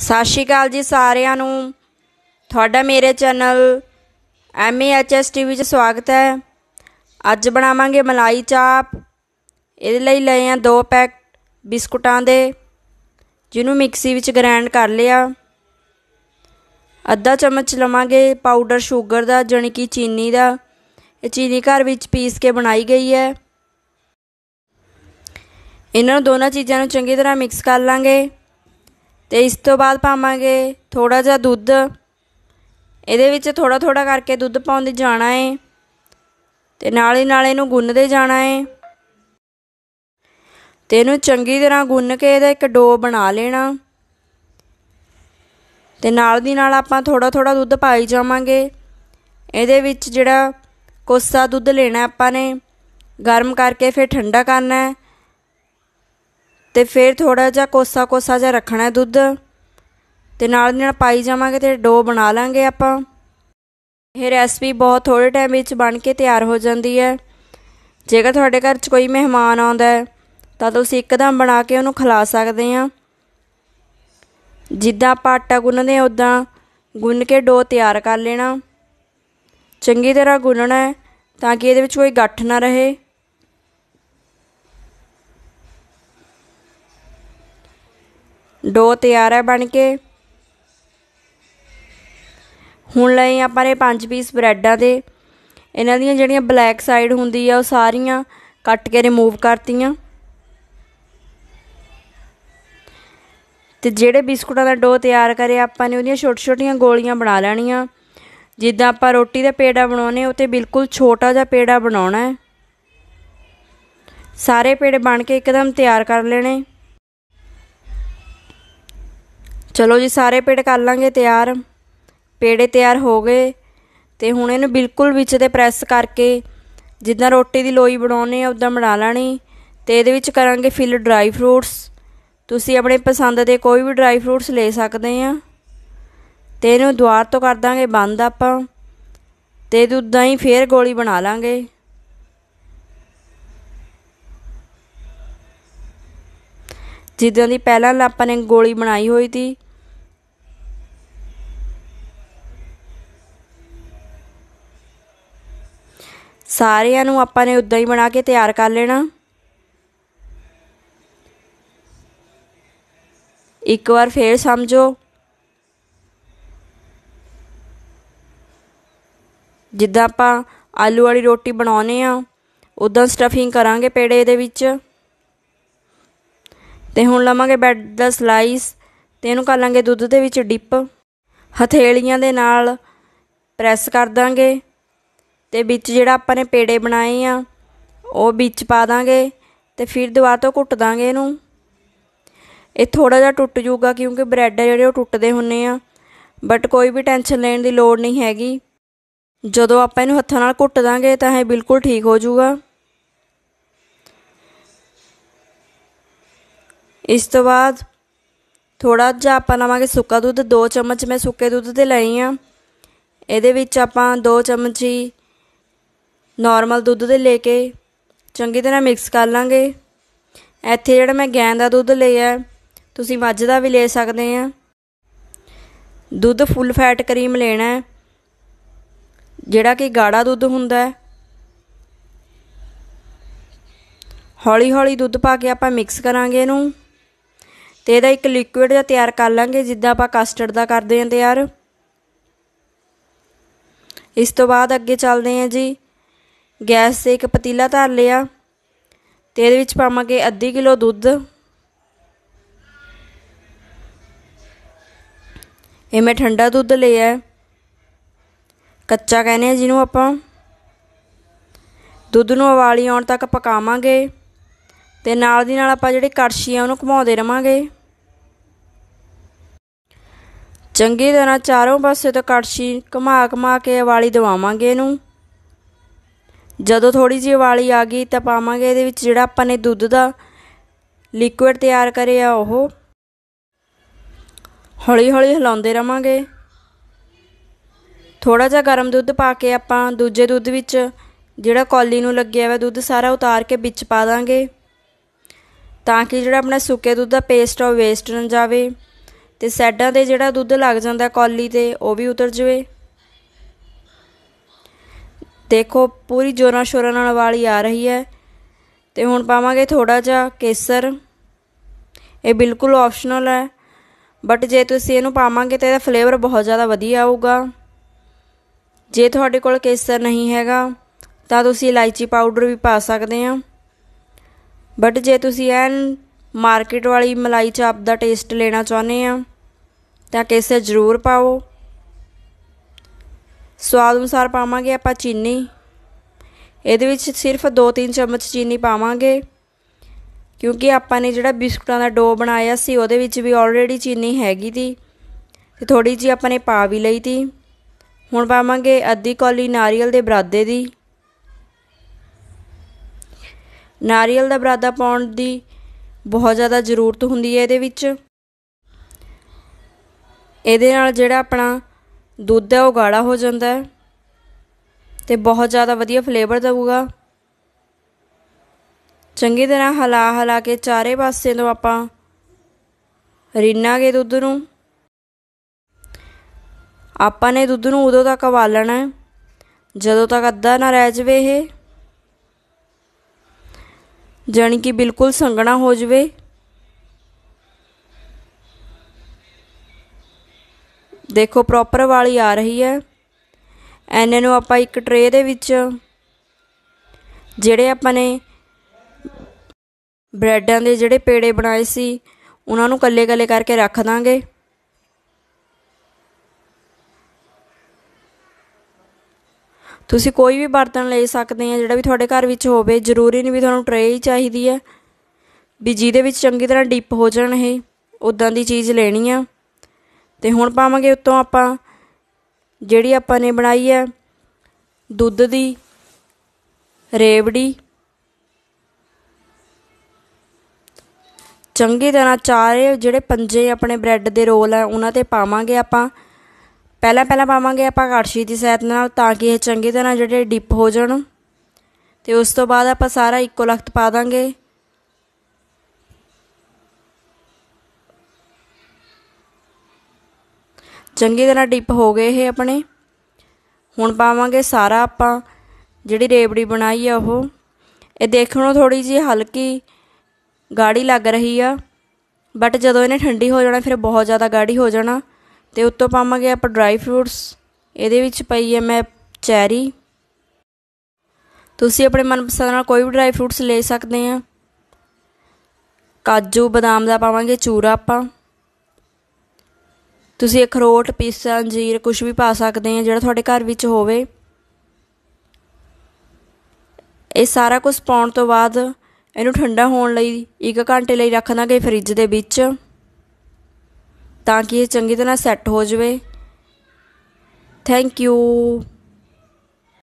ਸਤਿ ਸ਼੍ਰੀ ਅਕਾਲ ਜੀ ਸਾਰਿਆਂ ਨੂੰ ਤੁਹਾਡਾ ਮੇਰੇ ਚੈਨਲ ਐਮਏਐਚਐਸ ਟੀਵੀ 'ਚ ਸਵਾਗਤ ਹੈ ਅੱਜ ਬਣਾਵਾਂਗੇ ਮਲਾਈ ਚਾਪ ਇਹਦੇ ਲਈ ਲਏ ਆ ਦੋ ਪੈਕ ਬਿਸਕੁਟਾਂ ਦੇ ਜਿਹਨੂੰ ਮਿਕਸੀ ਵਿੱਚ ਗ੍ਰਾਈਂਡ ਕਰ ਲਿਆ ਅੱਧਾ ਚਮਚ ਲਵਾਂਗੇ ਪਾਊਡਰ ਸ਼ੂਗਰ ਦਾ ਜਾਨੀ ਕਿ ਚੀਨੀ ਦਾ ਇਹ ਚੀਨੀ ਘਰ ਵਿੱਚ ਪੀਸ ਕੇ ਬਣਾਈ ਗਈ ਹੈ ਇਹਨਾਂ ਦੋਨਾਂ ਚੀਜ਼ਾਂ ਨੂੰ ਚੰਗੀ ਤਰ੍ਹਾਂ ਮਿਕਸ ਕਰ ਲਾਂਗੇ ਤੇ ਇਸ ਤੋਂ ਬਾਅਦ ਪਾਵਾਂਗੇ ਥੋੜਾ ਜਿਹਾ ਦੁੱਧ ਇਹਦੇ ਵਿੱਚ ਥੋੜਾ ਥੋੜਾ ਕਰਕੇ ਦੁੱਧ ਪਾਉਂਦੇ ਜਾਣਾ ਹੈ ਤੇ ਨਾਲ ਹੀ ਨਾਲ ਇਹਨੂੰ ਗੁੰਨਦੇ ਜਾਣਾ ਹੈ ਤੇ ਇਹਨੂੰ ਚੰਗੀ ਤਰ੍ਹਾਂ ਗੁੰਨ ਕੇ ਇਹਦਾ ਇੱਕ ਡੋ ਬਣਾ ਲੈਣਾ ਤੇ ਨਾਲ ਦੀ ਨਾਲ ਆਪਾਂ ਥੋੜਾ ਥੋੜਾ ਦੁੱਧ ਪਾਈ ਜਾਵਾਂਗੇ ਇਹਦੇ ਵਿੱਚ ਜਿਹੜਾ ਕੋਸਾ ਦੁੱਧ ਲੈਣਾ ਆਪਾਂ ਨੇ ਗਰਮ ਕਰਕੇ ਫਿਰ ਠੰਡਾ ਕਰਨਾ ਹੈ ਤੇ ਫਿਰ ਥੋੜਾ ਜਿਹਾ ਕੋਸਾ ਕੋਸਾ ਜਿਹਾ ਰੱਖਣਾ ਹੈ ਦੁੱਧ ਤੇ ਨਾਲ ਦੀ ਨਾਲ ਪਾਈ ਜਾਵਾਂਗੇ ਤੇ ਡੋ ਬਣਾ ਲਾਂਗੇ ਆਪਾਂ ਇਹ ਰੈਸਪੀ ਬਹੁਤ ਥੋੜੇ ਟਾਈਮ ਵਿੱਚ ਬਣ ਕੇ ਤਿਆਰ ਹੋ ਜਾਂਦੀ ਹੈ ਜੇਕਰ ਤੁਹਾਡੇ ਘਰ 'ਚ ਕੋਈ ਮਹਿਮਾਨ ਆਉਂਦਾ ਹੈ ਤਾਂ ਤੁਸੀਂ ਇੱਕਦਮ ਬਣਾ ਕੇ ਉਹਨੂੰ ਖਿਲਾ ਸਕਦੇ ਆ ਜਿੱਦਾਂ ਆਪਾਂ ਆਟਾ ਗੁੰਨਦੇ ਆ ਉਦਾਂ ਗੁੰਨ ਕੇ ਡੋ ਤਿਆਰ ਕਰ ਲੈਣਾ ਚੰਗੀ ਤਰ੍ਹਾਂ ਗੁੰਨਣਾ ਹੈ ਤਾਂ ਕਿ ਇਹਦੇ ਵਿੱਚ ਕੋਈ ਗੱਠ ਨਾ ਰਹੇ ਡੋ ਤਿਆਰ ਹੈ ਬਣ ਕੇ ਹੁਣ ਲਈ ਆਪਾਂ ਨੇ 5 ਪੀਸ ਬ੍ਰੈਡਾਂ ਦੇ ਇਹਨਾਂ ਦੀਆਂ ਜਿਹੜੀਆਂ ਬਲੈਕ ਸਾਈਡ ਹੁੰਦੀ ਆ ਉਹ ਸਾਰੀਆਂ ਕੱਟ ਕੇ ਰਿਮੂਵ ਕਰਤੀਆਂ ਤੇ ਜਿਹੜੇ ਬਿਸਕੁਟਾਂ ਦਾ ਡੋ ਤਿਆਰ ਕਰਿਆ ਆਪਾਂ ਨੇ ਉਹਦੀਆਂ ਛੋਟੀਆਂ-ਛੋਟੀਆਂ ਗੋਲੀਆਂ ਬਣਾ ਲੈਣੀਆਂ ਜਿੱਦਾਂ ਆਪਾਂ ਰੋਟੀ ਦਾ ਪੇੜਾ ਬਣਾਉਨੇ ਉਹ ਤੇ ਬਿਲਕੁਲ ਛੋਟਾ ਜਿਹਾ ਪੇੜਾ ਬਣਾਉਣਾ ਹੈ ਸਾਰੇ ਪੇੜੇ ਬਣ ਕੇ ਇੱਕਦਮ ਤਿਆਰ ਕਰ ਲੈਣੇ ਚਲੋ ਜੀ ਸਾਰੇ ਪੇੜ ਕਰ ਲਾਂਗੇ ਤਿਆਰ ਪੇੜੇ ਤਿਆਰ ਹੋ ਗਏ ਤੇ ਹੁਣ ਇਹਨੂੰ ਬਿਲਕੁਲ ਵਿੱਚ ਤੇ ਪ੍ਰੈਸ ਕਰਕੇ ਜਿੱਦਾਂ ਰੋਟੀ ਦੀ ਲੋਈ ਬਣਾਉਨੇ ਆ ਉਦਾਂ ਬਣਾ ਲੈਣੀ ਤੇ ਇਹਦੇ ਵਿੱਚ ਕਰਾਂਗੇ ਫਿਲ ਡਰਾਈ ਫਰੂਟਸ ਤੁਸੀਂ ਆਪਣੇ ਪਸੰਦ ਦੇ ਕੋਈ ਵੀ ਡਰਾਈ ਫਰੂਟਸ ਲੈ ਸਕਦੇ ਆ ਤੇ ਇਹਨੂੰ ਦੁਆਰ ਤੋਂ ਕਰ ਦਾਂਗੇ ਬੰਦ ਆਪਾਂ ਤੇ ਉਦਾਂ ਹੀ ਫੇਰ ਗੋਲੀ ਬਣਾ ਲਾਂਗੇ ਜਿੱਦਾਂ ਦੀ ਪਹਿਲਾਂ ਆਪਾਂ ਨੇ ਗੋਲੀ ਬਣਾਈ ਹੋਈ ਸੀ ਸਾਰਿਆਂ ਨੂੰ ਆਪਾਂ ਨੇ ਉਦਾਂ ਹੀ ਬਣਾ ਕੇ ਤਿਆਰ ਕਰ ਲੈਣਾ ਇੱਕ ਵਾਰ ਫੇਰ ਸਮਝੋ ਜਿੱਦਾਂ ਆਪਾਂ ਆਲੂ ਵਾਲੀ ਰੋਟੀ ਬਣਾਉਨੇ ਆ ਉਦਾਂ ਸਟਫਿੰਗ ਕਰਾਂਗੇ ਪੇੜੇ ਦੇ ਵਿੱਚ ਤੇ ਹੁਣ ਲਵਾਂਗੇ ਬੈੱਡ ਦਾ ਸਲਾਈਸ ਤੇ ਇਹਨੂੰ ਕਰ ਲਾਂਗੇ ਦੁੱਧ ਦੇ ਵਿੱਚ ਡਿਪ ਹਥੇਲੀਆਂ ਦੇ ਨਾਲ ਪ੍ਰੈਸ ਕਰ ਦਾਂਗੇ ਤੇ ਵਿੱਚ ਜਿਹੜਾ ਆਪਾਂ ਨੇ ਪੇੜੇ ਬਣਾਏ ਆ ਉਹ ਵਿੱਚ ਪਾ ਦਾਂਗੇ ਤੇ ਫਿਰ ਦੁਬਾਰਾ ਤੋਂ ਘੁੱਟ ਦਾਂਗੇ ਇਹਨੂੰ ਇਹ ਥੋੜਾ ਜਿਹਾ ਟੁੱਟ ਜਾਊਗਾ ਕਿਉਂਕਿ ਬ੍ਰੈਡ ਜਿਹੜੇ ਉਹ ਟੁੱਟਦੇ ਹੁੰਨੇ ਆ ਬਟ ਕੋਈ ਵੀ ਟੈਨਸ਼ਨ ਲੈਣ ਦੀ ਲੋੜ ਨਹੀਂ ਹੈਗੀ ਜਦੋਂ ਆਪਾਂ ਇਹਨੂੰ ਹੱਥਾਂ ਨਾਲ ਘੁੱਟ ਦਾਂਗੇ ਤਾਂ ਇਹ ਬਿਲਕੁਲ ਠੀਕ ਹੋ ਜਾਊਗਾ ਇਸ ਤੋਂ ਬਾਅਦ ਥੋੜਾ ਜਿਹਾ ਆਪਾਂ ਲਵਾਂਗੇ ਸੁੱਕਾ ਦੁੱਧ 2 ਚਮਚ ਮੈਂ ਸੁੱਕੇ ਦੁੱਧ ਦੇ ਲਈ ਆ ਇਹਦੇ ਵਿੱਚ ਆਪਾਂ 2 ਚਮਚੀ ਨਾਰਮਲ ਦੁੱਧ ਦੇ ਲੈ ਕੇ ਚੰਗੀ ਤਰ੍ਹਾਂ ਮਿਕਸ ਕਰ ਲਾਂਗੇ ਇੱਥੇ ਜਿਹੜਾ ਮੈਂ ਗੈਂ ਦਾ ਦੁੱਧ ਲਿਆ ਤੁਸੀਂ ਮੱਝ ਦਾ ਵੀ ਲੈ ਸਕਦੇ ਆ ਦੁੱਧ ਫੁੱਲ ਫੈਟ ਕਰੀਮ ਲੈਣਾ ਹੈ ਜਿਹੜਾ ਕਿ ਗਾੜਾ ਦੁੱਧ ਹੁੰਦਾ ਹੈ ਹੌਲੀ ਹੌਲੀ ਦੁੱਧ ਪਾ ਕੇ ਆਪਾਂ ਮਿਕਸ ਕਰਾਂਗੇ ਇਹਨੂੰ ਤੇ ਇਹਦਾ ਇੱਕ ਲਿਕੁਇਡ ਜਿਹਾ ਤਿਆਰ ਕਰ ਲਾਂਗੇ ਜਿੱਦਾਂ ਆਪਾਂ ਕਸਟਰਡ ਦਾ ਕਰਦੇ ਆਂ ਤਿਆਰ ਇਸ ਤੋਂ ਬਾਅਦ ਅੱਗੇ ਚੱਲਦੇ ਆਂ ਜੀ ਗੈਸ ਤੇ ਇੱਕ ਪਤੀਲਾ ਧਰ ਲਿਆ ਤੇ ਇਹਦੇ ਵਿੱਚ ਪਾਵਾਂਗੇ 1/2 ਕਿਲੋ ਦੁੱਧ ਇਹ ਮੈਂ ਠੰਡਾ ਦੁੱਧ ਲਿਆ ਕੱਚਾ ਕਹਿੰਦੇ ਆ ਜਿਹਨੂੰ ਆਪਾਂ ਦੁੱਧ ਨੂੰ ਉਬਾਲੀ ਆਉਣ ਤੱਕ ਪਕਾਵਾਂਗੇ ਤੇ ਨਾਲ ਦੀ ਨਾਲ ਆਪਾਂ ਜਿਹੜੇ ਕੜਛੀ ਆ ਉਹਨੂੰ ਘੁਮਾਉਂਦੇ ਰਵਾਂਗੇ ਚੰਗੀ ਤਰ੍ਹਾਂ ਚਾਰੋਂ ਪਾਸੇ ਤੋਂ ਕੜਛੀ ਘੁਮਾ ਘੁਮਾ ਕੇ ਉਬਾਲੀ ਦਿਵਾਵਾਂਗੇ ਇਹਨੂੰ ਜਦੋਂ ਥੋੜੀ ਜਿਹੀ ਵਾਲੀ ਆ ਗਈ ਤਾਂ ਪਾਵਾਂਗੇ ਇਹਦੇ ਵਿੱਚ ਜਿਹੜਾ ਆਪਾਂ ਨੇ ਦੁੱਧ ਦਾ ਲਿਕੁਇਡ ਤਿਆਰ ਕਰਿਆ ਉਹ ਹੌਲੀ ਹੌਲੀ ਹਿਲਾਉਂਦੇ ਰਵਾਂਗੇ ਥੋੜਾ ਜਿਹਾ ਗਰਮ ਦੁੱਧ ਪਾ ਕੇ ਆਪਾਂ ਦੂਜੇ ਦੁੱਧ ਵਿੱਚ ਜਿਹੜਾ ਕੌਲੀ ਨੂੰ ਲੱਗਿਆ ਹੋਇਆ ਦੁੱਧ ਸਾਰਾ ਉਤਾਰ ਕੇ ਵਿੱਚ ਪਾ ਦਾਂਗੇ ਤਾਂ ਕਿ ਜਿਹੜਾ ਆਪਣਾ ਸੁੱਕੇ ਦੁੱਧ ਦਾ ਪੇਸਟ ਉਹ ਵੇਸਟ ਨਾ ਜਾਵੇ ਤੇ ਸਾਈਡਾਂ ਤੇ ਜਿਹੜਾ ਦੁੱਧ ਲੱਗ ਜਾਂਦਾ ਕੌਲੀ ਤੇ ਉਹ ਵੀ ਉਤਰ ਜਾਵੇ ਦੇਖੋ ਪੂਰੀ ਜ਼ੋਰਾਂ ਸ਼ੋਰਾਂ ਨਾਲ ਵਾਲੀ ਆ ਰਹੀ ਹੈ ਤੇ ਹੁਣ ਪਾਵਾਂਗੇ ਥੋੜਾ ਜਿਹਾ ਕੇਸਰ ਇਹ ਬਿਲਕੁਲ ਆਪਸ਼ਨਲ ਹੈ ਬਟ ਜੇ ਤੁਸੀਂ ਇਹਨੂੰ ਪਾਵਾਂਗੇ ਤਾਂ ਇਹਦਾ ਫਲੇਵਰ ਬਹੁਤ ਜ਼ਿਆਦਾ ਵਧੀਆ ਆਊਗਾ ਜੇ ਤੁਹਾਡੇ ਕੋਲ ਕੇਸਰ ਨਹੀਂ ਹੈਗਾ ਤਾਂ ਤੁਸੀਂ ਇਲਾਇਚੀ ਪਾਊਡਰ ਵੀ ਪਾ ਸਕਦੇ ਆ ਬਟ ਜੇ ਤੁਸੀਂ ਐਨ ਮਾਰਕੀਟ ਵਾਲੀ ਮਲਾਈ ਚਾਪ ਦਾ ਟੇਸਟ ਲੈਣਾ ਚਾਹੁੰਦੇ ਆ ਤਾਂ ਕੇਸਰ ਜ਼ਰੂਰ ਪਾਓ ਸਵਾਦ ਅਨੁਸਾਰ ਪਾਵਾਂਗੇ ਆਪਾਂ ਚੀਨੀ ਇਹਦੇ ਵਿੱਚ ਸਿਰਫ 2-3 ਚਮਚ ਚੀਨੀ ਪਾਵਾਂਗੇ ਕਿਉਂਕਿ ਆਪਾਂ ਨੇ ਜਿਹੜਾ ਬਿਸਕੁਟਾਂ ਦਾ ਡੋ ਬਣਾਇਆ ਸੀ ਉਹਦੇ ਵਿੱਚ ਵੀ ਆਲਰੇਡੀ ਚੀਨੀ ਹੈਗੀ ਦੀ ਤੇ ਥੋੜੀ ਜੀ ਆਪਾਂ ਨੇ ਪਾ ਵੀ ਲਈ ਤੀ ਹੁਣ ਪਾਵਾਂਗੇ ਅੱਧੀ ਕੌਲੀ ਨਾਰੀਅਲ ਦੇ ਬਰਾਦੇ ਦੀ ਨਾਰੀਅਲ ਦਾ ਬਰਾਦਾ ਪਾਉਣ ਦੀ ਬਹੁਤ ਜ਼ਿਆਦਾ ਜ਼ਰੂਰਤ ਹੁੰਦੀ ਹੈ ਇਹਦੇ ਵਿੱਚ ਇਹਦੇ ਨਾਲ ਜਿਹੜਾ ਆਪਣਾ ਦੁੱਧ ਹੈ ਉਹ ਗਾੜਾ ਹੋ ਜਾਂਦਾ ਹੈ ਤੇ ਬਹੁਤ ਜ਼ਿਆਦਾ ਵਧੀਆ ਫਲੇਵਰ ਦੇਊਗਾ ਚੰਗੀ ਤਰ੍ਹਾਂ ਹਲਾ ਹਲਾ ਕੇ ਚਾਰੇ ਪਾਸੇ ਤੋਂ ਆਪਾਂ ਰਿੰਨਾਂਗੇ ਦੁੱਧ ਨੂੰ ਆਪਾਂ ਨੇ ਦੁੱਧ ਨੂੰ ਉਦੋਂ ਤੱਕ ਉਬਾਲਣਾ ਹੈ ਜਦੋਂ ਤੱਕ ਅੱਧਾ ਨਾ ਰਹਿ ਜਵੇ ਇਹ ਜਾਨੀ ਕਿ ਬਿਲਕੁਲ ਸੰਘਣਾ ਹੋ ਜਵੇ ਦੇਖੋ ਪ੍ਰੋਪਰ ਵਾਲੀ ਆ ਰਹੀ ਹੈ ਐਨੇ ਨੂੰ ਆਪਾਂ ਇੱਕ ਟਰੇ ਦੇ ਵਿੱਚ ਜਿਹੜੇ ਆਪਾਂ ਨੇ ਬ੍ਰੈਡਾਂ ਦੇ ਜਿਹੜੇ ਪੇੜੇ ਬਣਾਏ ਸੀ ਉਹਨਾਂ ਨੂੰ ਕੱਲੇ-ਕੱਲੇ ਕਰਕੇ ਰੱਖ ਦਾਂਗੇ ਤੁਸੀਂ ਕੋਈ ਵੀ ਬਰਤਨ ਲੈ ਸਕਦੇ ਆ ਜਿਹੜਾ ਵੀ ਤੁਹਾਡੇ ਘਰ ਵਿੱਚ ਹੋਵੇ ਜ਼ਰੂਰੀ ਨਹੀਂ ਵੀ ਤੁਹਾਨੂੰ ਟਰੇ ਹੀ ਚਾਹੀਦੀ ਹੈ ਵੀ ਜਿਹਦੇ ਵਿੱਚ ਚੰਗੀ ਤਰ੍ਹਾਂ ਡਿਪ ਹੋ ਜਾਣ ਇਹ ਉਦਾਂ ਦੀ ਚੀਜ਼ ਲੈਣੀ ਆ ਤੇ ਹੁਣ ਪਾਵਾਂਗੇ ਉੱਤੋਂ ਆਪਾਂ ਜਿਹੜੀ ਆਪਾਂ ਨੇ ਬਣਾਈ ਹੈ ਦੁੱਧ ਦੀ ਰੇਵੜੀ ਚੰਗੀ ਤਰ੍ਹਾਂ ਚਾਰੇ ਜਿਹੜੇ ਪੰਜੇ ਆਪਣੇ ਬ੍ਰੈਡ ਦੇ ਰੋਲ ਆ ਉਹਨਾਂ ਤੇ ਪਾਵਾਂਗੇ ਆਪਾਂ ਪਹਿਲਾਂ ਪਹਿਲਾਂ ਪਾਵਾਂਗੇ ਆਪਾਂ ਕੜਛੀ ਦੀ ਸਹਾਇਤਾ ਨਾਲ ਤਾਂ ਕਿ ਇਹ ਚੰਗੀ ਤਰ੍ਹਾਂ ਜਿਹੜੇ ਡਿਪ ਹੋ ਜਾਣ ਤੇ ਉਸ ਤੋਂ ਬਾਅਦ ਆਪਾਂ ਸਾਰਾ ਇੱਕੋ ਲਖਤ ਪਾ ਦਾਂਗੇ ਚੰਗੀ ਤਰ੍ਹਾਂ ਡਿਪ ਹੋ ਗਏ ਇਹ ਆਪਣੇ ਹੁਣ ਪਾਵਾਂਗੇ ਸਾਰਾ ਆਪਾਂ ਜਿਹੜੀ ਰੇਵੜੀ ਬਣਾਈ ਆ ਉਹ ਇਹ ਦੇਖਣ ਨੂੰ ਥੋੜੀ ਜਿਹੀ ਹਲਕੀ ਗਾੜੀ ਲੱਗ ਰਹੀ ਆ ਬਟ ਜਦੋਂ ਇਹਨੇ ਠੰਡੀ ਹੋ ਜਾਣਾ ਫਿਰ ਬਹੁਤ ਜ਼ਿਆਦਾ ਗਾੜੀ ਹੋ ਜਾਣਾ ਤੇ ਉੱਤੋਂ ਪਾਵਾਂਗੇ ਆਪਾਂ ਡਰਾਈ ਫਰੂਟਸ ਇਹਦੇ ਵਿੱਚ ਪਈ ਹੈ ਮੈਂ ਚੈਰੀ ਤੁਸੀਂ ਆਪਣੇ ਮਨਪਸੰਦ ਨਾਲ ਕੋਈ ਵੀ ਡਰਾਈ ਫਰੂਟਸ ਲੈ ਸਕਦੇ ਆ ਕਾਜੂ ਬਦਾਮ ਦਾ ਪਾਵਾਂਗੇ ਚੂਰਾ ਆਪਾਂ ਤੁਸੀਂ ਅਖਰੋਟ ਪੀਸਾ ਅੰਜੀਰ ਕੁਝ ਵੀ ਪਾ ਸਕਦੇ ਆ ਜਿਹੜਾ ਤੁਹਾਡੇ ਘਰ ਵਿੱਚ ਹੋਵੇ ਇਹ ਸਾਰਾ ਕੁਝ ਪਾਉਣ ਤੋਂ ਬਾਅਦ ਇਹਨੂੰ ਠੰਡਾ ਹੋਣ ਲਈ 1 ਘੰਟੇ ਲਈ ਰੱਖ ਦਾਂਗੇ ਫ੍ਰਿਜ ਦੇ ਵਿੱਚ ਤਾਂ ਕਿ ਇਹ ਚੰਗੀ ਤਰ੍ਹਾਂ ਸੈੱਟ ਹੋ ਜਾਵੇ ਥੈਂਕ ਯੂ